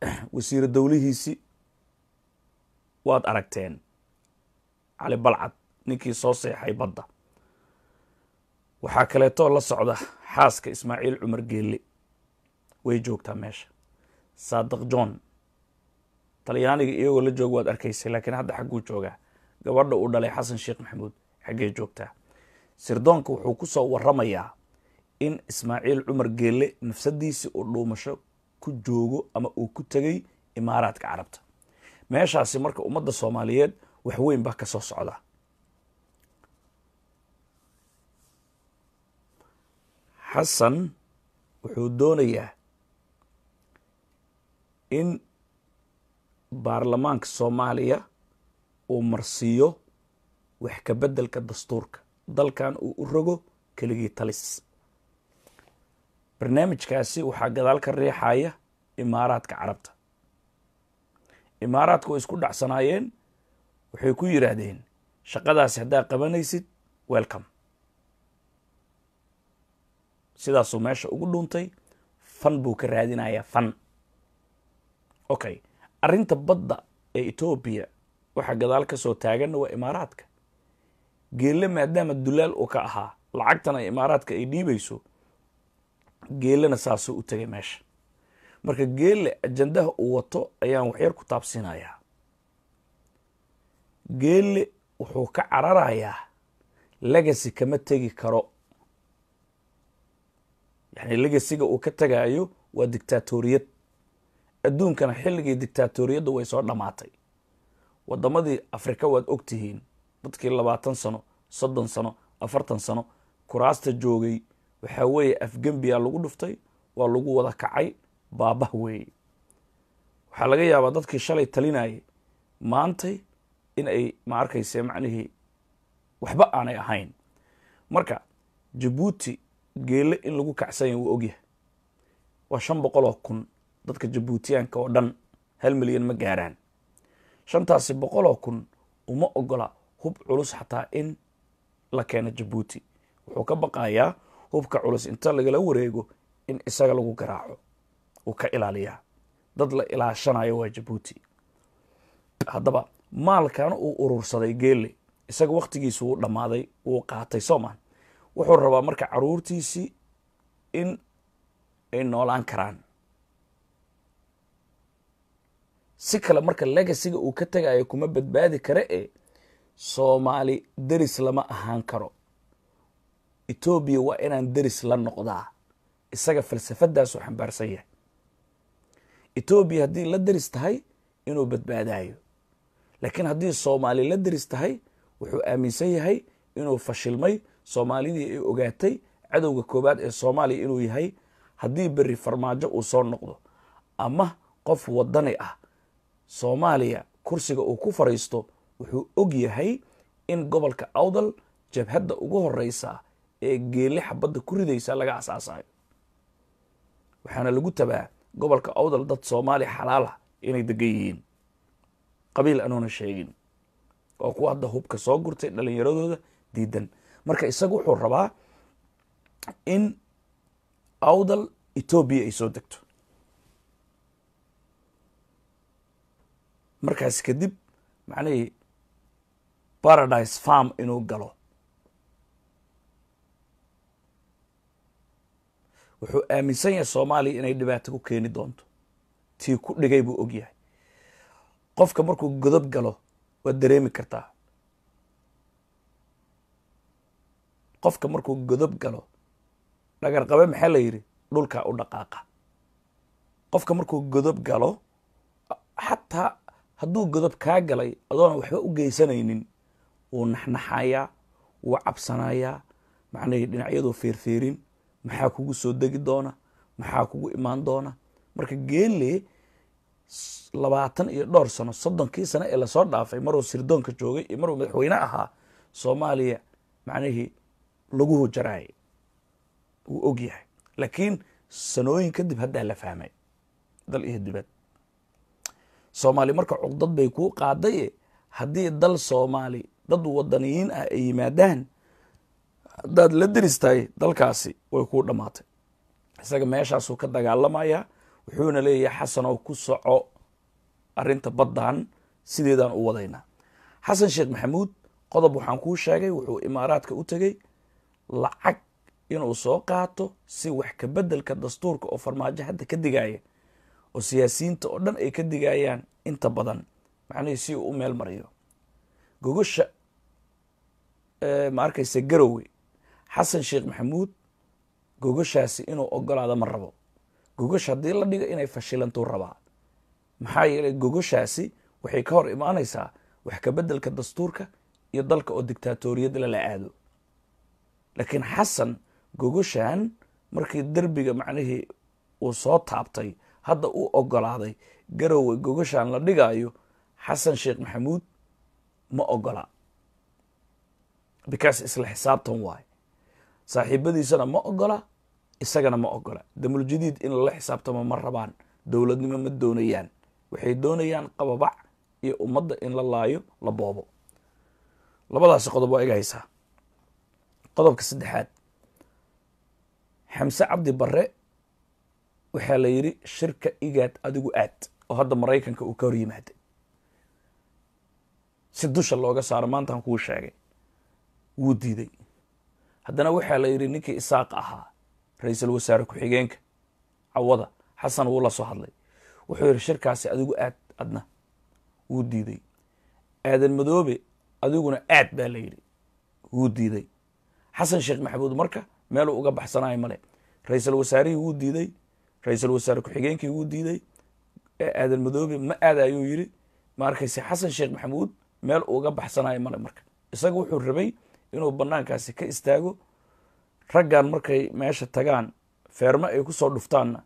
wasiiro dowlihiisii waad aragteen cali balcad ninkii soo seexay badda waxaa kaleetoo la socda xaaska ismaaciil cumar geelle way joogtaa meesha saadiq john talyaaniga iyagoo la jooga waad arkaysay laakiin hadda xagguu joogaa gabadha uu dhalay xasan sheekh maxamuud xaggee joogtaa sirdoonka wuxuu ku soo waramayaa in ismaaciil cumar geelle nafsadiisii uu dhuumasho ku joogo ama uu ku tegay imaaraadka carabta meeshaasi marka ummadda soomaaliyeed wax weyn baa kasoo socda xasan wuxuu doonayaa in baarlamaanka soomaaliya uu marsiiyo wax ka beddelka dastuurka dalkan uu u rogo keligii talis barnaamijkaasi waxaa gadaal ka riixaya imaaraadka carabta imaaraadka way isku dhacsanaayeen waxay ku yidhaahdeen shaqadaasi haddaa qabanaysid welcome sidaasuu meesha ugu dhuuntay fan buu ka raadinayaa fan okay arrinta badda ee etoobiya waxa gadaal ka soo taaganna waa imaaraadka geelle maadaama dulaal uu ka ahaa lacagtan ay imaaraadka ay dhiibayso geelena saasuu u tegay meesha marka geelle ajandaha uu wato ayaan waxyar ku taabsiinayaa geelle wuxuu ka cararayaa legasi kama tegi karo yani legasiga uu ka tegaayo waa dictatoriyad adduunkana xilligii dictatoriyadda way soo dhammaatay waddamadii afrika waad ogtihiin dadkii labaatan sano soddon sano afartan sano kuraasta joogay waxa weeye afgembiyaa lagu dhuftay waa lagu wada kacay baabah weeye waxaa laga yaabaa dadkii shalay talinayay maantay in ay ma arkayse macnihii waxba aanay ahayn marka jabuuti geele in lagu kacsanya wuu ogyahay waa shan boqoloo kun dadka jabuutiyaanka oo dhan hal milyan ma gaaraan shantaasi boqoloo kun uma ogola hub culus xataa in la keeno jabuuti wuxuu ka baqayaa hubka culus inta lagala wareego in isaga lagu garaaco uu ka ilaaliyaa dad la ilaashanayo waa jabuuti haddaba maalkan uu urursaday geelle isaga waktigiisa wuu dhammaaday wuu qaatay soomaa wuxuu rabaa marka caruurtiisii in ay noolaan karaan si kale marka legasiga uu ka tegayo kuma badbaadi kare ee soomaali deris lama ahaan karo etoobiya waa inaan deris la noqdaa isaga falsafadaasuu xambaarsan yahay etoobiya haddii la deris tahay inuu badbaadaayo laakiin haddii soomaali la deris tahay wuxuu aaminsan yahay inuu fashilmay soomaalidii ay ogaatay cadowga koowaad ee soomaaliya inuu yahay haddii beri farmaajo uu soo noqdo ama qof wadani ah soomaaliya kursiga uu ku fariisto wuxuu og yahay in gobolka awdal jabhadda ugu horeysa ee geelixa badda ku ridaysa laga asaasayo waxaana lagu tabaa gobolka awdal dad soomaaliya xalaalah inay degan yihiin qabiil anuuna sheegin oo kuwa hadda hubka soo gurtay dhalinyaradooda diidan marka isaga wuxuu rabaa in awdal etoobiya ay soo degto markaas kadib macnihii paradise farm inuu galo wuxuu aaminsan yahay soomaaliya inay dhibaato ku keeni doonto tii ku dhigay buu og yahay qofka markuu godob galo waad dareemi kartaa qofka markuu godob galo dhagarqabe maxaa la yidhi dhulkaa u dhaqaaqa qofka markuu godob galo xataa hadduu godob kaa galay adoona waxba u geysanaynin wuu naxnaxayaa wuu cabsanayaa macnahii dhinacyaduu feerfeerin maxaa kugu soo degi doona maxaa kugu imaan doona marka geele labaatan iyo dhowr sano soddonkii sano ee lasoo dhaafay maruu sirdoonka joogay iyo maruu madaxweyne ahaa soomaaliya macnihii lagu jaraay wuu og yahay laakiin sanooyin kadib haddaa la fahmay dal iyo dibad soomaaliya marka cuqdad bay kuu qaadaye haddii dal soomaali dad wadaniyiin ah ay yimaadaan haddaad la deris dalkaasi way kuu dhammaatay isaga meeshaasuu ka dagaalamayaa wuxuuna leeyahay xasanow ku soco arinta baddan sideedaan u wadaynaa xasan sheekh maxamuud qodob waxaan kuu sheegay wuxuu imaaraadka u tegey lacag inuu soo qaato si wax ka bedelka dastuurka oo farmaajo hadda ka digaya oo siyaasiyiinta oo dhan ay ka digayaan inta badan macnihii si uu u meel mariyo gogosha eh, ma arkaysa garowe xasan sheekh maxamuud gogashaasi inuu ogolaado ma rabo gogash haddii la dhigo inay fashilantuu rabaa maxaa yeelay gogoshaasi waxay ka hor imaanaysaa wax kabeddelka dastuurka iyo dalka oo dictaatoriyad lala aado laakiin xasan gogoshan markii derbiga macnihii uu soo taabtay hadda u ogolaaday garowe gogashan la dhigaayo xasan sheekh maxamuud ma ogola bikaas isla xisaabtan waay saaxiibadiisana ma ogola isagana ma ogola damuljadiid in lala xisaabtamo ma rabaan dowladnimo ma doonayaan waxay doonayaan qababac iyo ummadda in la laayo la boobo labadaasi qodob waa iga haysaa qodobka saddexaad xamse cabdi barre waxaa la yidhi shirka igaad adigu aad oo hadda maraykanka uu ka hor yimaaday si dusha looga saaro maantaan kuu sheegay wuu diiday haddana waxaa la yidhi ninkii isaaq ahaa ra-iisul wasaare ku-xigeenka cawada xasan wuu la soo hadlay wuxuu yidhi shirkaasi adigu aad adna wuu diiday aadan madoobe adiguna aad baa la yidhi wuu diiday xasan sheekh maxamuud marka meeluu uga baxsanayo male ra-iisul wasaarihii wuu diiday ra-iisul wasaare ku-xigeenkii wuu diiday aadan madoobe ma aadayuu yidhi ma xasan sheekh maxamuud meel uga baxsanayo male marka isaga wuxuu rabay inuu banaankaasi ka istaago raggan markay meesha tagaan feerme ay kusoo dhuftaanna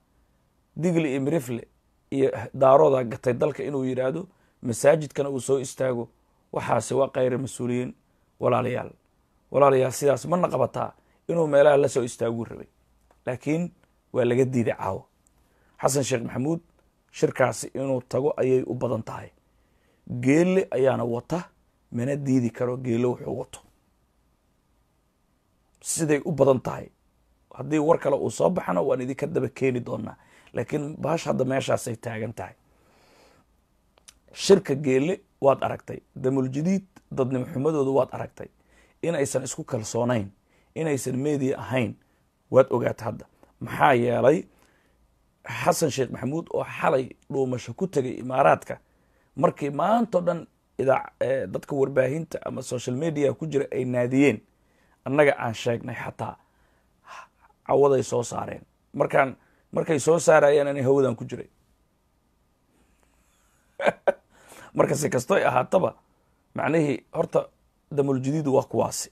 digle iyo mirifle iyo daaroodaa gatay dalka inuu yidhaahdo masaajidkana uu soo istaago waxaase waa khayra mas-uuliyiin walaalayaal walaalayaal sidaas mana qabataa inuu meelaha la soo istaaguu rabay laakiin waa laga diiday caawa xasan sheekh maxamuud shirkaasi inuu tago ayay u badan tahay geelle ayaana wata mana diidi karo geelle wuxuu wato siday u badan tahay haddii war kale uu soo baxana waan idinka daba keeni doonaa laakiin baash hadda meeshaasay taagan tahay shirka geele waad aragtay damuljadiid dadnimo xumadooda waad aragtay inaysan isku kalsoonayn inaysan meediya ahayn waad ogaata hadda maxaa yeelay xasan sheekh maxamuud oo xalay dhuumasho ku tegay imaaraadka markii maantao dhan eh, dadka warbaahinta ama social media ku jira ay naadiyeen annaga aan sheegnay xataa cawaday soo saareen markaan markay soo saarayeen ana hawadan ku jiray marka si kasto ay ahaataba macnihii horta damuljudiidu waa kuwaasi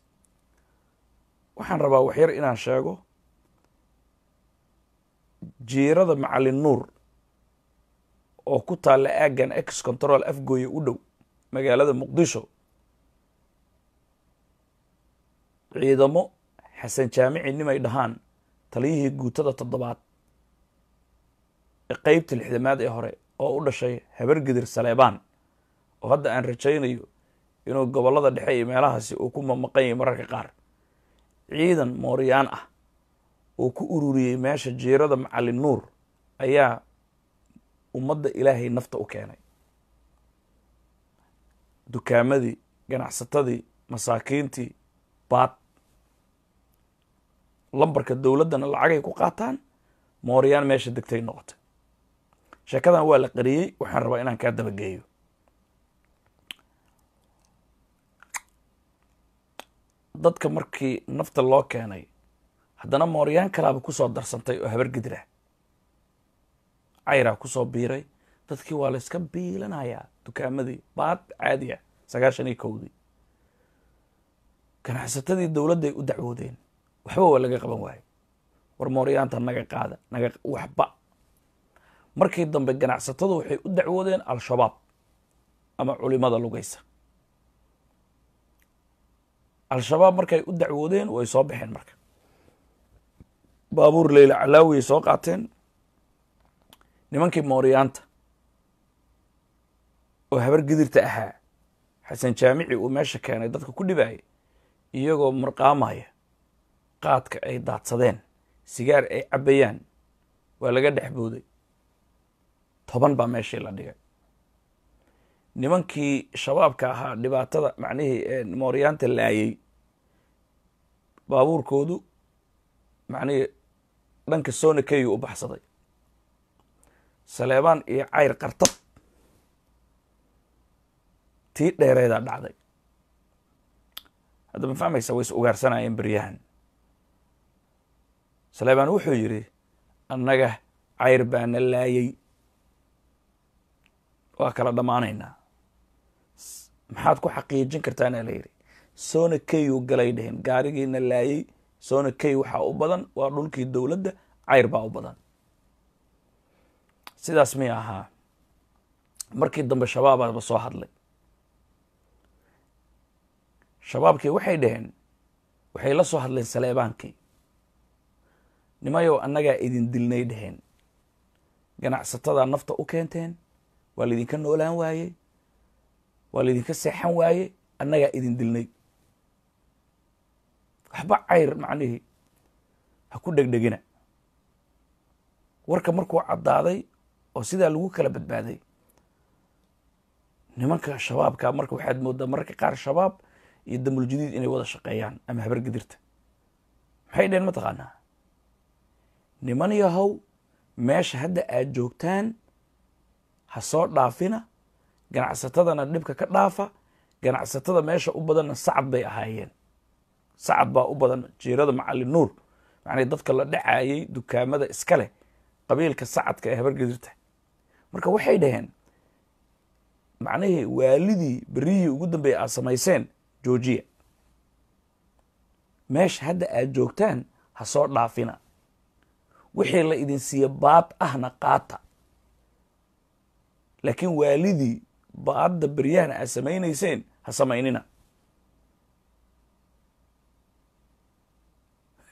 waxaan rabaa waxyar inaan sheego jiirada macalin nuur oo ku taalla aaggan ex control afgooye u dhow magaalada muqdisho ciidamo xasan jaamici nimay dhahaan taliyihii guutada toddobaad ee qeybta lixdamaad ee hore oo u dhashay habargidir saleebaan oo hadda aan rajaynayo inuu gobollada dhexe iyo meelahaasi uu ku yahay mararka qaar ciidan mooriyaan ah oo ku ururiyey meesha jiirada macalin nuur ayaa ummadda ilaahay nafta u keenay dukaamadii ganacsatadii masaakiintii baad lambarka dowladdana lacagay ku qaataan mooryaan meesha degtay noqotay sheekadan waa la qariyey waxaan rabaa inaan kaa dabageeyo dadka markii nafta loo keenay haddana mooryaan kalaaba kusoo darsantay oo habar gidirah cayraa kusoo biiray dadkii waa la yska biilanayaa dukaamadii baad caadi ah sagaashan iyo kowdii ganacsatadii dowladday u dacwoodeen waxba waa laga qaban waayo war mooryaanta naga qaada naga waxba markii dambe ganacsatadu waxay u dacwoodeen al-shabaab ama culimada lugaysa al-shabaab markay u dacwoodeen way soo baxeen marka baabuur leyla calaawiyay soo qaateen nimankii mooryaanta oo habar gidirta ahaa xasan jaamici uu meesha keenay dadka ku dhibayay iyagoo murqaamaya qaadka ay daadsadeen sigaar ay cabbayaan waa laga dhex booday toban baa meeshii la dhigay nimankii shabaabka ahaa dhibaatada macnihii mooryaanta laayay baabuurkoodu macnihii dhanka soonakeyuu u baxsaday saleebaan iyo cayr qartab tii dheereedaa dhacday hadda ma fahmaysa way is ugaarsanayeen beryahan saleymaan wuxuu yidhi annaga cayr baa na laayay waa kala dhammaanaynaa maxaad ku xaqiijin kartaana la yidhi soona key u galay dheheen gaarigiina laayay soona key waxaa u badan waa dhulkii dowladda cayr baa u badan sidaas miy ahaa markii dambe shabaab soo hadlay shabaabkii waxay dhaheen waxay la soo hadleen saleebaankii nimayow annagaa idin dilnay dhaheen ganacsatadaa nafta u keenteen waa laidinka noolaan waayey waa laidinka seexan waayey annagaa idin dilnay waxba cayr macnihii ha ku dhegdhegina warka markuu caddaaday oo sidaa lagu kala badbaaday nimanka shabaabka marka waxaad moodaa mararka qaar shabaab iyo dambuljadiid inay wada shaqeeyaan ama habargadirta maxay dheen ma taqaanaa niman yahow meesha hadda aad joogtaan ha soo dhaafina ganacsatadana dhibka ka dhaafa ganacsatada meesha u badanna sacad bay ahaayeen sacad baa u badan jiirada macalin nuur macnii dadka la dhacayey dukaamada iska leh qabiilka sacadka ee habargadirta marka waxay dhaheen macnihii waalidii berihii ugu dambeeya aad samayseen joojiya meesha hadda aad joogtaan ha soo dhaafina wixii la idin siiya baad ahna qaata laakiin waalidii baadda beryahana aad samaynayseen ha samaynina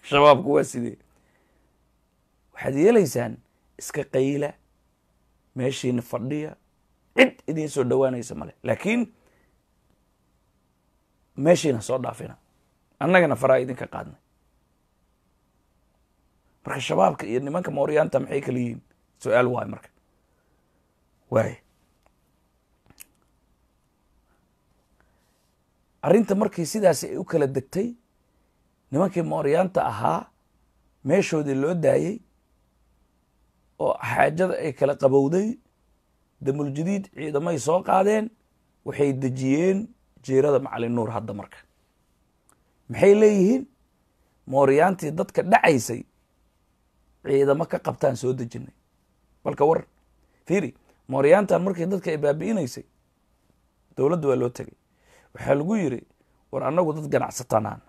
shabaabku waa sidee waxaad yeelaysaan iska qayla meeshiina fadhiya cid idiin soo dhowaanaysa male laakiin meeshiina soo dhaafina annagana faraa idinka qaadnay marka shabaabka iyo nimanka mooryaanta maxay kala yihiin su-aal waay marka waay arrinta markii sidaasi ay u kala degtay nimankii mooryaanta ahaa meeshoodii loo daayey oo xaajada ay kala qabowday damuljadiid ciidamay soo qaadeen waxay dejiyeen jiirada macalin nuur hadda marka maxay leeyihiin mooryaantii dadka dhacaysay ciidamo ka qabtaan soo dejinay balka war fiiri mooryaantan markii dadka ay baabi'inaysay dowladda waa loo tegay waxaa lagu yiri war annagu dad ganacsataan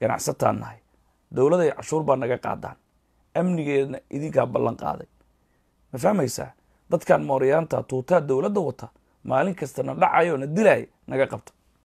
ganacsataan nahay dowladay cashuur baa naga qaadaan amnigeedna idinkaa ballan qaaday ma fahmaysaa dadkan mooryaanta tuutaa dowladda wata maalin kastana dhacayo na dilaya naga qabta